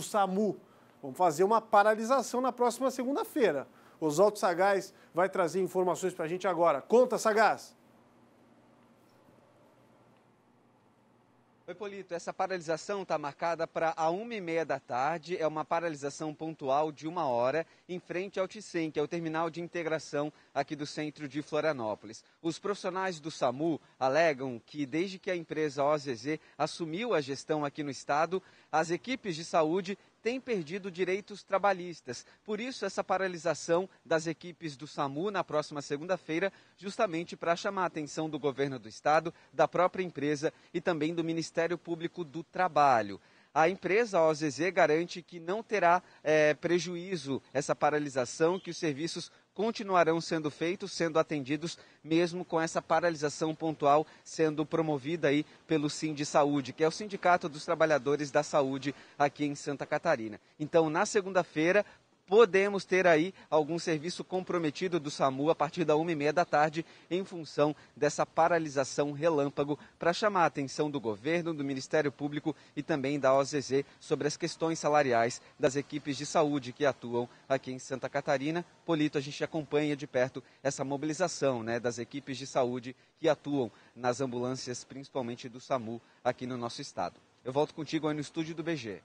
o SAMU. Vamos fazer uma paralisação na próxima segunda-feira. Oswaldo Sagaz vai trazer informações para a gente agora. Conta, Sagaz! Oi, Polito, essa paralisação está marcada para a uma e meia da tarde. É uma paralisação pontual de uma hora em frente ao TICEN, que é o terminal de integração aqui do centro de Florianópolis. Os profissionais do SAMU alegam que desde que a empresa OZZ assumiu a gestão aqui no estado, as equipes de saúde tem perdido direitos trabalhistas. Por isso, essa paralisação das equipes do SAMU na próxima segunda-feira, justamente para chamar a atenção do governo do estado, da própria empresa e também do Ministério Público do Trabalho a empresa a OZZ garante que não terá é, prejuízo essa paralisação, que os serviços continuarão sendo feitos, sendo atendidos, mesmo com essa paralisação pontual sendo promovida aí pelo Sim de Saúde, que é o Sindicato dos Trabalhadores da Saúde aqui em Santa Catarina. Então, na segunda-feira, podemos ter aí algum serviço comprometido do SAMU a partir da uma e meia da tarde, em função dessa paralisação relâmpago, para chamar a atenção do governo, do Ministério Público e também da OZZ sobre as questões salariais das equipes de saúde que atuam aqui em Santa Catarina. Polito, a gente acompanha de perto essa mobilização né, das equipes de saúde que atuam nas ambulâncias, principalmente do SAMU, aqui no nosso estado. Eu volto contigo aí no estúdio do BG.